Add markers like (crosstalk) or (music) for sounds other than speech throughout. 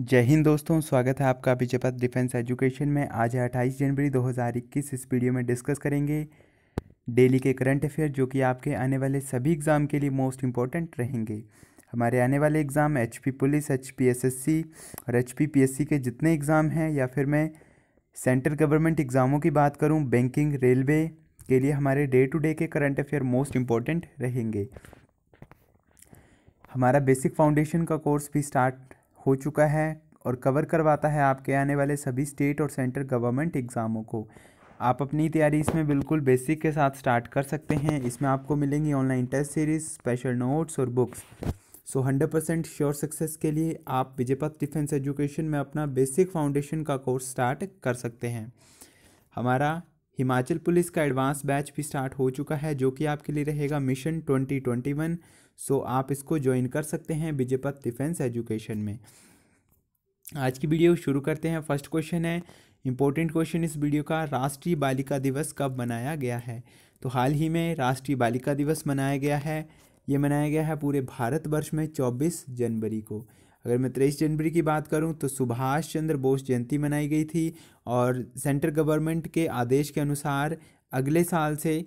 जय हिंद दोस्तों स्वागत है आपका विजयपथ डिफेंस एजुकेशन में आज है अट्ठाईस जनवरी 2021 इस वीडियो में डिस्कस करेंगे डेली के करंट अफेयर जो कि आपके आने वाले सभी एग्ज़ाम के लिए मोस्ट इम्पॉर्टेंट रहेंगे हमारे आने वाले exam H police H P और एच पी के जितने एग्ज़ाम हैं या फिर मैं सेंट्रल गवर्नमेंट एग्ज़ामों की बात करूँ बैंकिंग रेलवे के लिए हमारे डे टू डे के करंट अफेयर मोस्ट इम्पॉर्टेंट रहेंगे हमारा बेसिक फाउंडेशन का कोर्स भी स्टार्ट हो चुका है और कवर करवाता है आपके आने वाले सभी स्टेट और सेंट्रल गवर्नमेंट एग्ज़ामों को आप अपनी तैयारी इसमें बिल्कुल बेसिक के साथ स्टार्ट कर सकते हैं इसमें आपको मिलेंगी online test series special notes और books so hundred percent sure success के लिए आप विजयपथ डिफेंस एजुकेशन में अपना बेसिक फाउंडेशन का कोर्स स्टार्ट कर सकते हैं हमारा हिमाचल पुलिस का एडवांस बैच भी स्टार्ट हो चुका है जो कि आपके लिए रहेगा mission twenty twenty one so आप इसको ज्वाइन कर सकते हैं विजयपथ डिफेंस एजुकेशन में आज की वीडियो शुरू करते हैं फर्स्ट क्वेश्चन है इंपॉर्टेंट क्वेश्चन इस वीडियो का राष्ट्रीय बालिका दिवस कब मनाया गया है तो हाल ही में राष्ट्रीय बालिका दिवस मनाया गया है ये मनाया गया है पूरे भारतवर्ष में 24 जनवरी को अगर मैं तेईस जनवरी की बात करूं तो सुभाष चंद्र बोस जयंती मनाई गई थी और सेंट्रल गवर्नमेंट के आदेश के अनुसार अगले साल से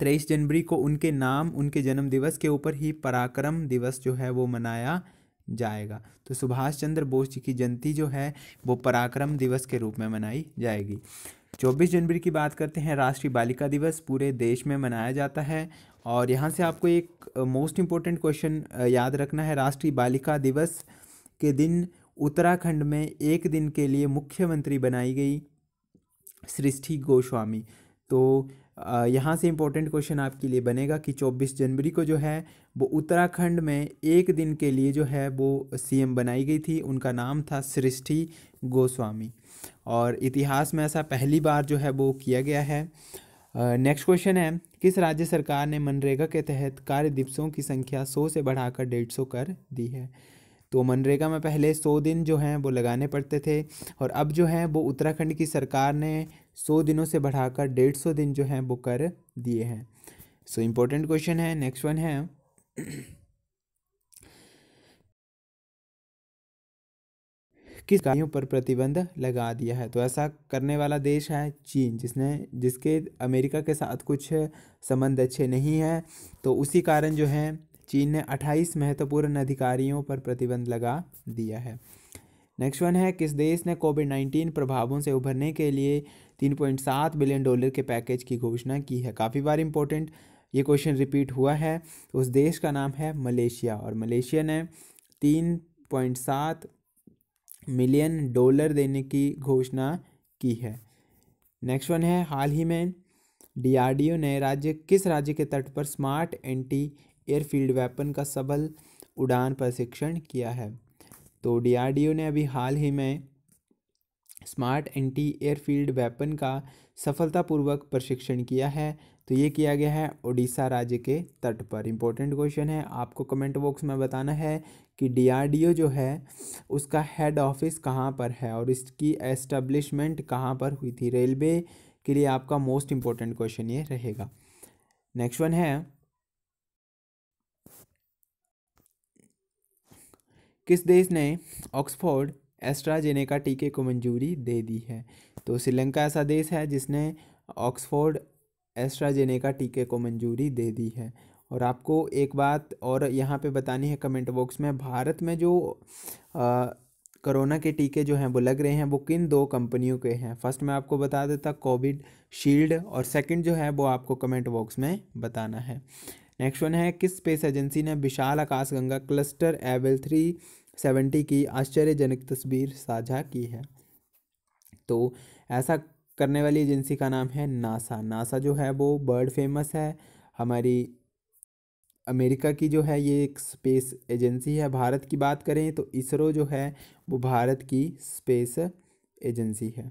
तेईस जनवरी को उनके नाम उनके जन्म दिवस के ऊपर ही पराक्रम दिवस जो है वो मनाया जाएगा तो सुभाष चंद्र बोस जी की जयंती जो है वो पराक्रम दिवस के रूप में मनाई जाएगी 24 जनवरी की बात करते हैं राष्ट्रीय बालिका दिवस पूरे देश में मनाया जाता है और यहाँ से आपको एक मोस्ट इम्पोर्टेंट क्वेश्चन याद रखना है राष्ट्रीय बालिका दिवस के दिन उत्तराखंड में एक दिन के लिए मुख्यमंत्री बनाई गई सृष्टि गोस्वामी तो यहाँ से इम्पोर्टेंट क्वेश्चन आपके लिए बनेगा कि 24 जनवरी को जो है वो उत्तराखंड में एक दिन के लिए जो है वो सीएम बनाई गई थी उनका नाम था सृष्टि गोस्वामी और इतिहास में ऐसा पहली बार जो है वो किया गया है नेक्स्ट क्वेश्चन है किस राज्य सरकार ने मनरेगा के तहत कार्य दिवसों की संख्या सौ से बढ़ाकर डेढ़ सौ कर दी है तो मनरेगा में पहले सौ दिन जो हैं वो लगाने पड़ते थे और अब जो है वो उत्तराखंड की सरकार ने सौ दिनों से बढ़ाकर डेढ़ सौ दिन जो हैं वो कर दिए हैं सो इम्पोर्टेंट क्वेश्चन है नेक्स्ट वन है किस गाड़ियों पर प्रतिबंध लगा दिया है तो ऐसा करने वाला देश है चीन जिसने जिसके अमेरिका के साथ कुछ संबंध अच्छे नहीं हैं तो उसी कारण जो है चीन ने 28 महत्वपूर्ण अधिकारियों पर प्रतिबंध लगा दिया है नेक्स्ट वन है किस देश ने कोविड 19 प्रभावों से उभरने के लिए 3.7 बिलियन डॉलर के पैकेज की घोषणा की है काफ़ी बार इम्पोर्टेंट ये क्वेश्चन रिपीट हुआ है उस देश का नाम है मलेशिया और मलेशिया ने 3.7 मिलियन डॉलर देने की घोषणा की है नेक्स्ट वन है हाल ही में डीआरडीओ ने राज्य किस राज्य के तट पर स्मार्ट एंटी एयरफील्ड वेपन का सबल उड़ान प्रशिक्षण किया है तो डी ने अभी हाल ही में स्मार्ट एंटी एयरफील्ड वेपन का सफलतापूर्वक प्रशिक्षण किया है तो ये किया गया है ओडिशा राज्य के तट पर इम्पोर्टेंट क्वेश्चन है आपको कमेंट बॉक्स में बताना है कि डीआरडीओ जो है उसका हेड ऑफिस कहाँ पर है और इसकी एस्टेब्लिशमेंट कहाँ पर हुई थी रेलवे के लिए आपका मोस्ट इम्पोर्टेंट क्वेश्चन ये रहेगा नेक्स्ट वन है किस देश ने ऑक्सफोर्ड एस्ट्राजेनेका टीके को मंजूरी दे दी है तो श्रीलंका ऐसा देश है जिसने ऑक्सफोर्ड एस्ट्राजेनेका टीके को मंजूरी दे दी है और आपको एक बात और यहाँ पे बतानी है कमेंट बॉक्स में भारत में जो आ, कोरोना के टीके जो हैं वो लग रहे हैं वो किन दो कंपनियों के हैं फर्स्ट मैं आपको बता देता कोविड शील्ड और सेकंड जो है वो आपको कमेंट बॉक्स में बताना है नेक्स्ट वन है किस स्पेस एजेंसी ने विशाल आकाशगंगा क्लस्टर एवल थ्री सेवेंटी की आश्चर्यजनक तस्वीर साझा की है तो ऐसा करने वाली एजेंसी का नाम है नासा नासा जो है वो बर्ड फेमस है हमारी अमेरिका की जो है ये एक स्पेस एजेंसी है भारत की बात करें तो इसरो जो है वो भारत की स्पेस एजेंसी है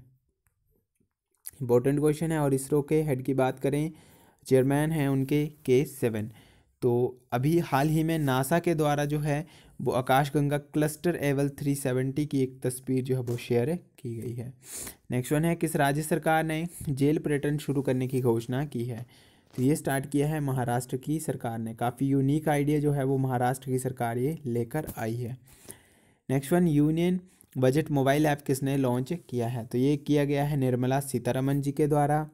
इंपॉर्टेंट क्वेश्चन है और इसरो के हेड की बात करें चेयरमैन हैं उनके के सेवन तो अभी हाल ही में नासा के द्वारा जो है वो आकाशगंगा क्लस्टर एवल 370 की एक तस्वीर जो है वो शेयर की गई है नेक्स्ट वन है किस राज्य सरकार ने जेल पर्यटन शुरू करने की घोषणा की है तो ये स्टार्ट किया है महाराष्ट्र की सरकार ने काफ़ी यूनिक आइडिया जो है वो महाराष्ट्र की सरकार ये लेकर आई है next one union budget mobile app किसने लॉन्च किया है तो ये किया गया है निर्मला सीतारमन जी के द्वारा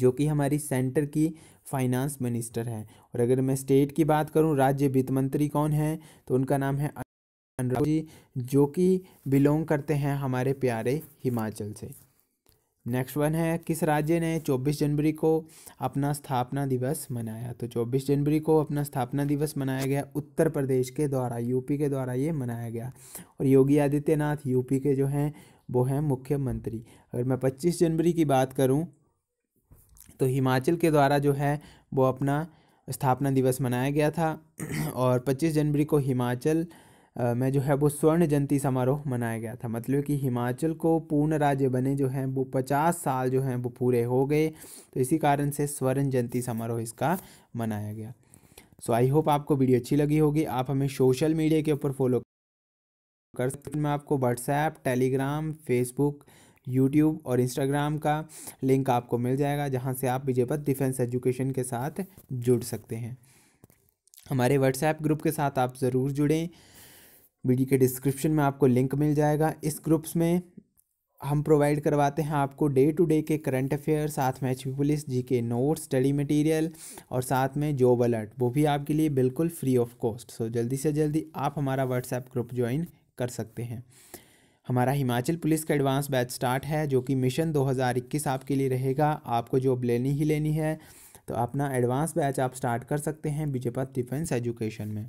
जो कि हमारी सेंटर की फाइनेंस मिनिस्टर है और अगर मैं स्टेट की बात करूं राज्य वित्त मंत्री कौन है तो उनका नाम है अनुराग जी जो कि बिलोंग करते हैं हमारे प्यारे हिमाचल से नेक्स्ट वन है किस राज्य ने 24 जनवरी को अपना स्थापना दिवस मनाया तो 24 जनवरी को अपना स्थापना दिवस मनाया गया उत्तर प्रदेश के द्वारा यूपी के द्वारा ये मनाया गया और योगी आदित्यनाथ यूपी के जो हैं वो हैं मुख्यमंत्री अगर मैं 25 जनवरी की बात करूं तो हिमाचल के द्वारा जो है वो अपना स्थापना दिवस मनाया गया था (clears throat) और 25 जनवरी को हिमाचल में जो है वो स्वर्ण जयंती समारोह मनाया गया था मतलब कि हिमाचल को पूर्ण राज्य बने जो हैं वो पचास साल जो हैं वो पूरे हो गए तो इसी कारण से स्वर्ण जयंती समारोह इसका मनाया गया सो आई होप आपको वीडियो अच्छी लगी होगी आप हमें सोशल मीडिया के ऊपर फॉलो कर सकते मैं आपको व्हाट्सएप टेलीग्राम फेसबुक यूट्यूब और इंस्टाग्राम का लिंक आपको मिल जाएगा जहाँ से आप विजयपत डिफेंस एजुकेशन के साथ जुड़ सकते हैं हमारे व्हाट्सएप ग्रुप के साथ आप ज़रूर जुड़ें वीडियो के डिस्क्रिप्शन में आपको लिंक मिल जाएगा इस ग्रुप्स में हम प्रोवाइड करवाते हैं आपको डे टू डे के करंट अफेयर साथ में एच पुलिस जी के नोट्स स्टडी मटेरियल और साथ में जॉब अलर्ट वो भी आपके लिए बिल्कुल फ्री ऑफ कॉस्ट सो जल्दी से जल्दी आप हमारा व्हाट्सएप ग्रुप ज्वाइन कर सकते हैं हमारा हिमाचल पुलिस का एडवांस बैच स्टार्ट है जो कि मिशन 2021 आपके लिए रहेगा आपको जॉब लेनी ही लेनी है तो अपना एडवांस बैच आप स्टार्ट कर सकते हैं बीजेपत डिफेंस एजुकेशन में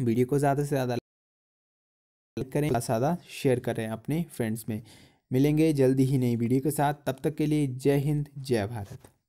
वीडियो को ज़्यादा से ज़्यादा लाइक करें ज़्यादा शेयर करें अपने फ्रेंड्स में मिलेंगे जल्दी ही नई वीडियो के साथ तब तक के लिए जय हिंद जय भारत